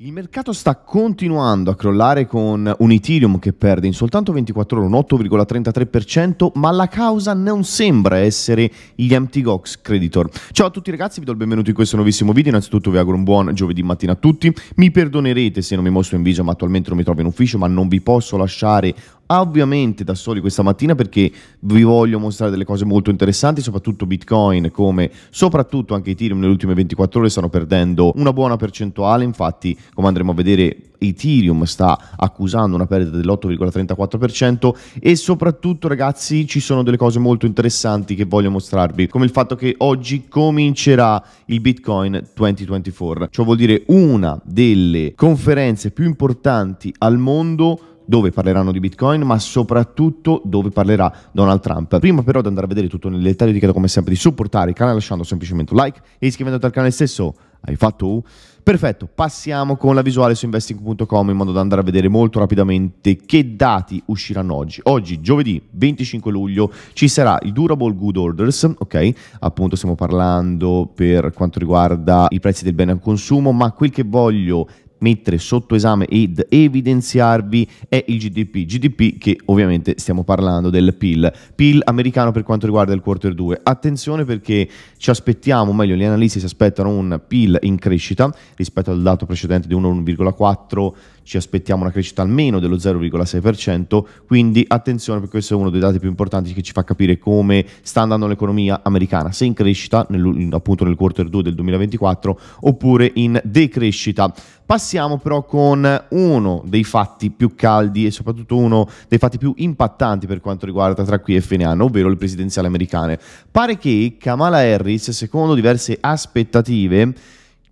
Il mercato sta continuando a crollare con un Ethereum che perde in soltanto 24 ore un 8,33%, ma la causa non sembra essere gli empty gox creditor. Ciao a tutti ragazzi, vi do il benvenuto in questo nuovissimo video. Innanzitutto vi auguro un buon giovedì mattina a tutti. Mi perdonerete se non mi mostro in viso, ma attualmente non mi trovo in ufficio, ma non vi posso lasciare Ah, ovviamente da soli questa mattina perché vi voglio mostrare delle cose molto interessanti, soprattutto Bitcoin come soprattutto anche Ethereum nelle ultime 24 ore stanno perdendo una buona percentuale, infatti come andremo a vedere Ethereum sta accusando una perdita dell'8,34% e soprattutto ragazzi ci sono delle cose molto interessanti che voglio mostrarvi come il fatto che oggi comincerà il Bitcoin 2024 ciò vuol dire una delle conferenze più importanti al mondo dove parleranno di Bitcoin, ma soprattutto dove parlerà Donald Trump. Prima però di andare a vedere tutto nel dettaglio ti chiedo come sempre di supportare il canale lasciando semplicemente un like e iscrivendoti al canale stesso. Hai fatto Perfetto, passiamo con la visuale su investing.com in modo da andare a vedere molto rapidamente che dati usciranno oggi. Oggi, giovedì 25 luglio, ci sarà il Durable Good Orders, ok? Appunto stiamo parlando per quanto riguarda i prezzi del bene al consumo, ma quel che voglio mettere sotto esame ed evidenziarvi è il GDP, GDP che ovviamente stiamo parlando del PIL, PIL americano per quanto riguarda il quarter 2. Attenzione perché ci aspettiamo, o meglio gli analisti si aspettano un PIL in crescita rispetto al dato precedente di 1,4 ci aspettiamo una crescita almeno dello 0,6%, quindi attenzione perché questo è uno dei dati più importanti che ci fa capire come sta andando l'economia americana, se in crescita nel, appunto nel quarter 2 del 2024 oppure in decrescita. Passiamo però con uno dei fatti più caldi e soprattutto uno dei fatti più impattanti per quanto riguarda tra qui e fine anno, ovvero le presidenziali americane. Pare che Kamala Harris, secondo diverse aspettative,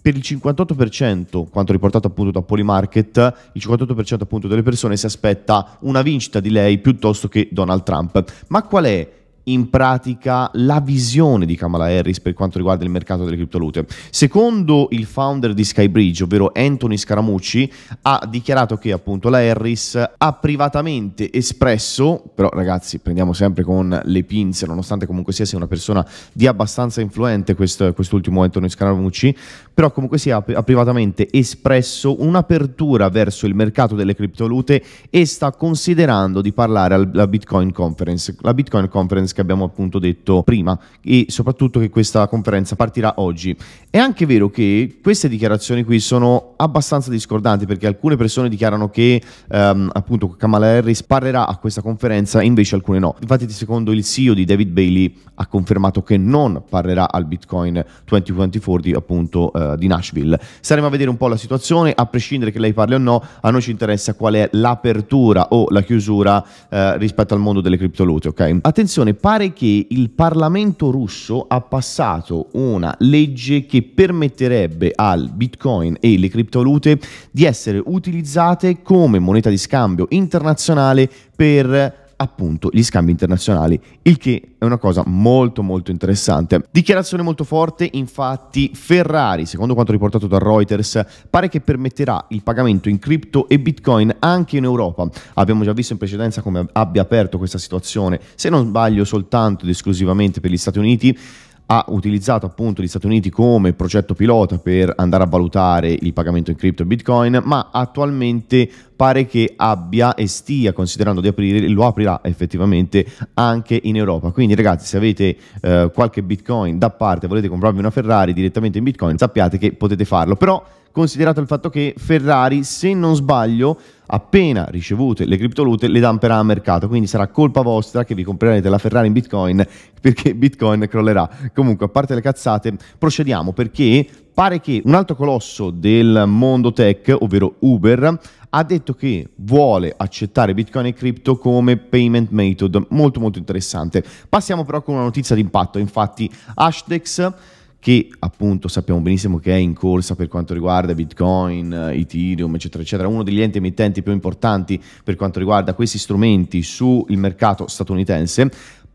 per il 58%, quanto riportato appunto da Polymarket, il 58% appunto delle persone si aspetta una vincita di lei piuttosto che Donald Trump. Ma qual è in pratica la visione di Kamala Harris per quanto riguarda il mercato delle criptovalute. Secondo il founder di Skybridge, ovvero Anthony Scaramucci, ha dichiarato che appunto la Harris ha privatamente espresso, però ragazzi prendiamo sempre con le pinze, nonostante comunque sia, una persona di abbastanza influente questo, quest'ultimo Anthony Scaramucci, però comunque sia ha privatamente espresso un'apertura verso il mercato delle criptovalute e sta considerando di parlare alla Bitcoin Conference. La Bitcoin Conference che abbiamo appunto detto prima e soprattutto che questa conferenza partirà oggi. È anche vero che queste dichiarazioni qui sono abbastanza discordanti perché alcune persone dichiarano che ehm, appunto Kamala Harris parlerà a questa conferenza invece alcune no. Infatti secondo il CEO di David Bailey ha confermato che non parlerà al Bitcoin 2024 di, appunto eh, di Nashville. Saremo a vedere un po' la situazione, a prescindere che lei parli o no, a noi ci interessa qual è l'apertura o la chiusura eh, rispetto al mondo delle criptovalute, ok? Attenzione, pare che il Parlamento russo ha passato una legge che permetterebbe al Bitcoin e le criptovalute di essere utilizzate come moneta di scambio internazionale per appunto gli scambi internazionali, il che è una cosa molto molto interessante. Dichiarazione molto forte, infatti Ferrari, secondo quanto riportato da Reuters, pare che permetterà il pagamento in cripto e bitcoin anche in Europa. Abbiamo già visto in precedenza come abbia aperto questa situazione, se non sbaglio soltanto ed esclusivamente per gli Stati Uniti, ha utilizzato appunto gli Stati Uniti come progetto pilota per andare a valutare il pagamento in cripto e bitcoin, ma attualmente pare che abbia e stia considerando di aprire, lo aprirà effettivamente anche in Europa. Quindi ragazzi, se avete eh, qualche bitcoin da parte, volete comprarvi una Ferrari direttamente in bitcoin, sappiate che potete farlo, però considerate il fatto che Ferrari, se non sbaglio, appena ricevute le criptovalute le damperà a mercato, quindi sarà colpa vostra che vi comprerete la Ferrari in Bitcoin perché Bitcoin crollerà. Comunque, a parte le cazzate, procediamo perché pare che un altro colosso del mondo tech, ovvero Uber, ha detto che vuole accettare Bitcoin e cripto come payment method, molto molto interessante. Passiamo però con una notizia d'impatto, infatti Hashdex che appunto sappiamo benissimo che è in corsa per quanto riguarda Bitcoin, eh, Ethereum, eccetera, eccetera, uno degli enti emittenti più importanti per quanto riguarda questi strumenti sul mercato statunitense,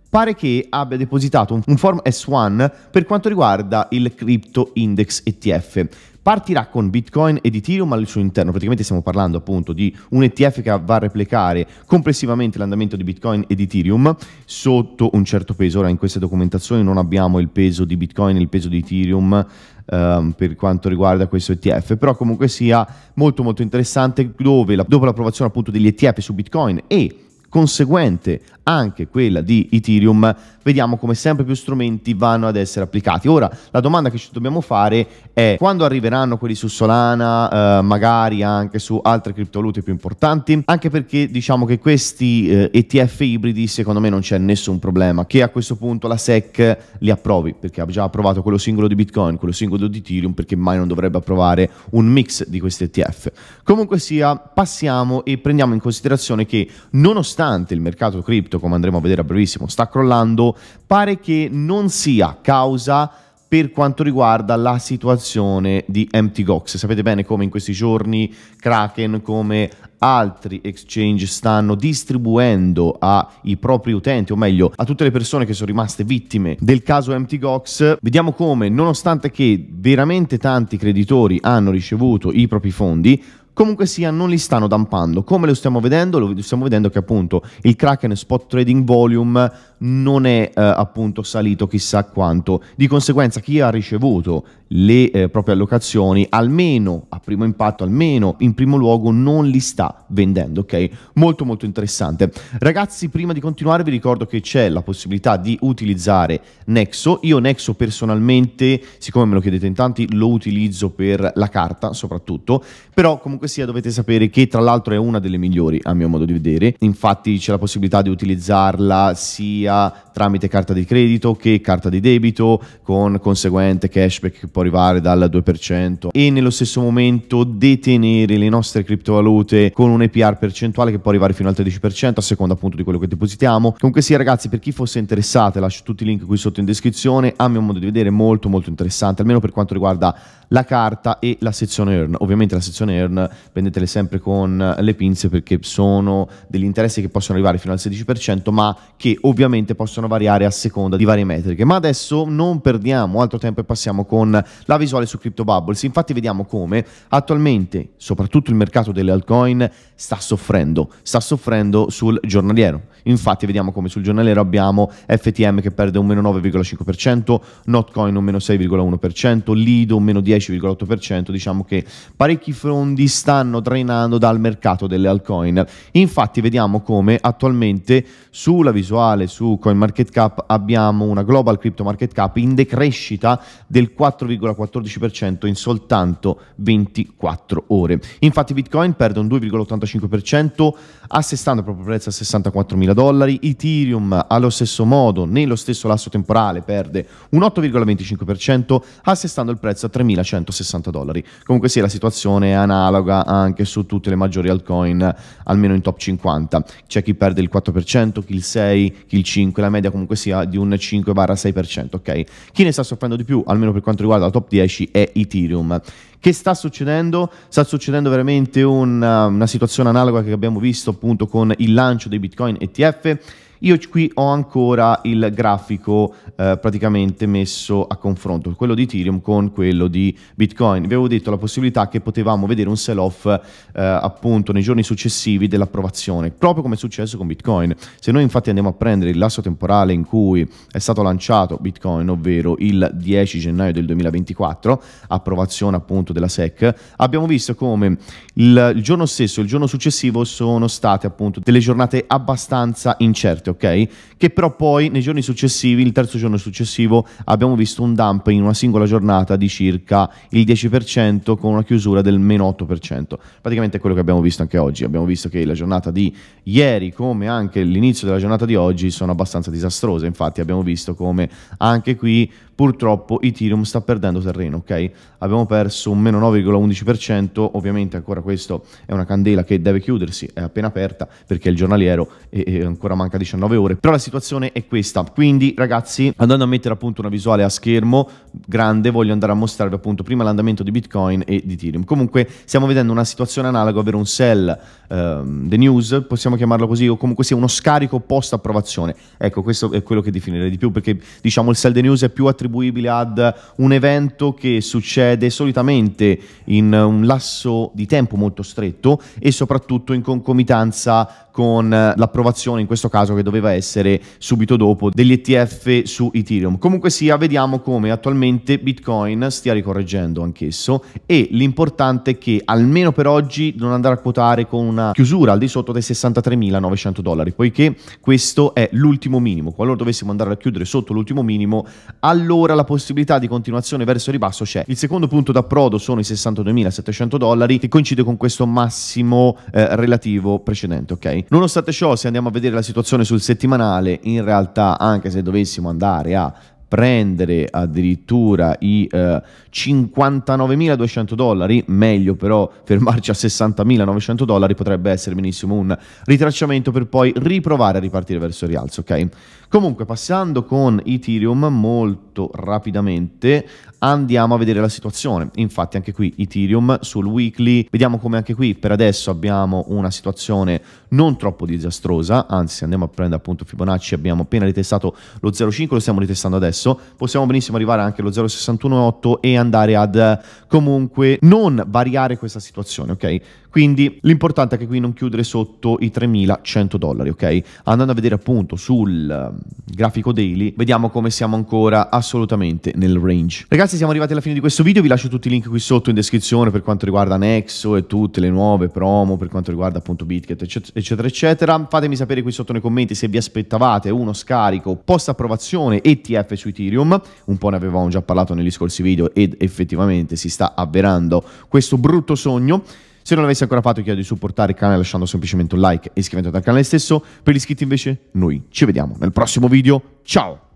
pare che abbia depositato un form S1 per quanto riguarda il Crypto Index ETF partirà con Bitcoin ed Ethereum al suo interno. Praticamente stiamo parlando appunto di un ETF che va a replicare complessivamente l'andamento di Bitcoin ed Ethereum sotto un certo peso. Ora in queste documentazioni non abbiamo il peso di Bitcoin e il peso di Ethereum. Um, per quanto riguarda questo ETF, però comunque sia molto molto interessante dove la, dopo l'approvazione appunto degli ETF su Bitcoin e conseguente anche quella di Ethereum, vediamo come sempre più strumenti vanno ad essere applicati. Ora, la domanda che ci dobbiamo fare è quando arriveranno quelli su Solana, eh, magari anche su altre criptovalute più importanti, anche perché diciamo che questi eh, ETF ibridi secondo me non c'è nessun problema, che a questo punto la SEC li approvi, perché ha già approvato quello singolo di Bitcoin, quello singolo di Ethereum, perché mai non dovrebbe approvare un mix di questi ETF. Comunque sia, passiamo e prendiamo in considerazione che nonostante nonostante il mercato cripto, come andremo a vedere a brevissimo, sta crollando, pare che non sia causa per quanto riguarda la situazione di MT Gox. Sapete bene come in questi giorni Kraken, come altri exchange stanno distribuendo ai propri utenti, o meglio a tutte le persone che sono rimaste vittime del caso MT Gox vediamo come, nonostante che veramente tanti creditori hanno ricevuto i propri fondi, Comunque sia, non li stanno dampando. Come lo stiamo vedendo? Lo stiamo vedendo che appunto il Kraken Spot Trading Volume non è eh, appunto salito chissà quanto. Di conseguenza chi ha ricevuto le eh, proprie allocazioni, almeno a primo impatto, almeno in primo luogo, non li sta vendendo, ok? Molto molto interessante. Ragazzi, prima di continuare vi ricordo che c'è la possibilità di utilizzare Nexo. Io Nexo personalmente, siccome me lo chiedete in tanti, lo utilizzo per la carta soprattutto, però comunque sia dovete sapere che tra l'altro è una delle migliori a mio modo di vedere. Infatti c'è la possibilità di utilizzarla sia sia tramite carta di credito che carta di debito con conseguente cashback che può arrivare dal 2% e nello stesso momento detenere le nostre criptovalute con un EPR percentuale che può arrivare fino al 13% a seconda appunto di quello che depositiamo comunque sì ragazzi per chi fosse interessato lascio tutti i link qui sotto in descrizione a mio modo di vedere molto molto interessante almeno per quanto riguarda la carta e la sezione earn ovviamente la sezione earn prendetele sempre con le pinze perché sono degli interessi che possono arrivare fino al 16% ma che ovviamente ovviamente possono variare a seconda di varie metriche. Ma adesso non perdiamo altro tempo e passiamo con la visuale su Crypto Bubbles. Infatti vediamo come attualmente, soprattutto il mercato delle altcoin, sta soffrendo, sta soffrendo sul giornaliero. Infatti vediamo come sul giornaliero abbiamo FTM che perde un meno 9,5%, Notcoin un meno 6,1%, Lido un meno 10,8%, diciamo che parecchi fondi stanno trainando dal mercato delle altcoin. Infatti vediamo come attualmente sulla visuale su su CoinMarketCap abbiamo una global crypto market cap in decrescita del 4,14% in soltanto 24 ore. Infatti Bitcoin perde un 2,85% assestando il proprio prezzo a 64 mila dollari, Ethereum allo stesso modo, nello stesso lasso temporale perde un 8,25% assestando il prezzo a 3.160 dollari. Comunque sì, la situazione è analoga anche su tutte le maggiori altcoin, almeno in top 50. C'è chi perde il 4%, chi il 6, chi il 5 5, la media comunque sia di un 5-6%, ok? Chi ne sta soffrendo di più, almeno per quanto riguarda la top 10, è Ethereum. Che sta succedendo? Sta succedendo veramente una, una situazione analoga che abbiamo visto appunto con il lancio dei Bitcoin ETF io qui ho ancora il grafico eh, praticamente messo a confronto, quello di Ethereum con quello di Bitcoin. Vi avevo detto la possibilità che potevamo vedere un sell-off eh, appunto nei giorni successivi dell'approvazione, proprio come è successo con Bitcoin. Se noi infatti andiamo a prendere il lasso temporale in cui è stato lanciato Bitcoin, ovvero il 10 gennaio del 2024, approvazione appunto della SEC, abbiamo visto come il, giorno stesso e il giorno successivo sono state appunto delle giornate abbastanza incerte ok? Che però poi nei giorni successivi, il terzo giorno successivo, abbiamo visto un dump in una singola giornata di circa il 10% con una chiusura del meno 8%. Praticamente è quello che abbiamo visto anche oggi. Abbiamo visto che la giornata di ieri, come anche l'inizio della giornata di oggi, sono abbastanza disastrose. Infatti abbiamo visto come anche qui purtroppo Ethereum sta perdendo terreno, ok? Abbiamo perso un meno 9,11%, ovviamente ancora questo è una candela che deve chiudersi, è appena aperta perché il giornaliero e, e ancora manca 19 ore, però la situazione è questa, quindi ragazzi andando a mettere appunto una visuale a schermo grande voglio andare a mostrarvi appunto prima l'andamento di Bitcoin e di Ethereum, comunque stiamo vedendo una situazione analoga, ovvero un sell um, the news, possiamo chiamarlo così, o comunque sia uno scarico post approvazione, ecco questo è quello che definirei di più perché diciamo il sell the news è più attivo attribuibile ad un evento che succede solitamente in un lasso di tempo molto stretto e soprattutto in concomitanza con l'approvazione in questo caso che doveva essere subito dopo degli ETF su Ethereum. Comunque sia, vediamo come attualmente Bitcoin stia ricorreggendo anch'esso e l'importante è che almeno per oggi non andare a quotare con una chiusura al di sotto dei 63.900 dollari, poiché questo è l'ultimo minimo. Qualora dovessimo andare a chiudere sotto l'ultimo minimo, allora allora la possibilità di continuazione verso il ribasso c'è. Il secondo punto d'approdo sono i 62.700 dollari che coincide con questo massimo eh, relativo precedente, ok? Nonostante ciò, se andiamo a vedere la situazione sul settimanale, in realtà anche se dovessimo andare a prendere addirittura i eh, 59.200 dollari, meglio però fermarci a 60.900 dollari, potrebbe essere benissimo un ritracciamento per poi riprovare a ripartire verso il rialzo, ok? Comunque, passando con Ethereum, molto tutto rapidamente, andiamo a vedere la situazione. Infatti anche qui Ethereum sul weekly, vediamo come anche qui per adesso abbiamo una situazione non troppo disastrosa, anzi andiamo a prendere appunto Fibonacci, abbiamo appena ritestato lo 0,5, lo stiamo ritestando adesso, possiamo benissimo arrivare anche allo 0,618 e andare ad comunque non variare questa situazione, ok? Quindi l'importante è che qui non chiudere sotto i 3100 dollari, ok? Andando a vedere appunto sul ehm, grafico daily, vediamo come siamo ancora assolutamente nel range. Ragazzi, siamo arrivati alla fine di questo video, vi lascio tutti i link qui sotto in descrizione per quanto riguarda Nexo e tutte le nuove promo, per quanto riguarda appunto Bitget, eccetera, eccetera. Fatemi sapere qui sotto nei commenti se vi aspettavate uno scarico post approvazione ETF su Ethereum, un po' ne avevamo già parlato negli scorsi video ed effettivamente si sta avverando questo brutto sogno. Se non l'avessi ancora fatto, chiedo di supportare il canale lasciando semplicemente un like e iscrivendoti al canale stesso. Per gli iscritti invece, noi ci vediamo nel prossimo video. Ciao!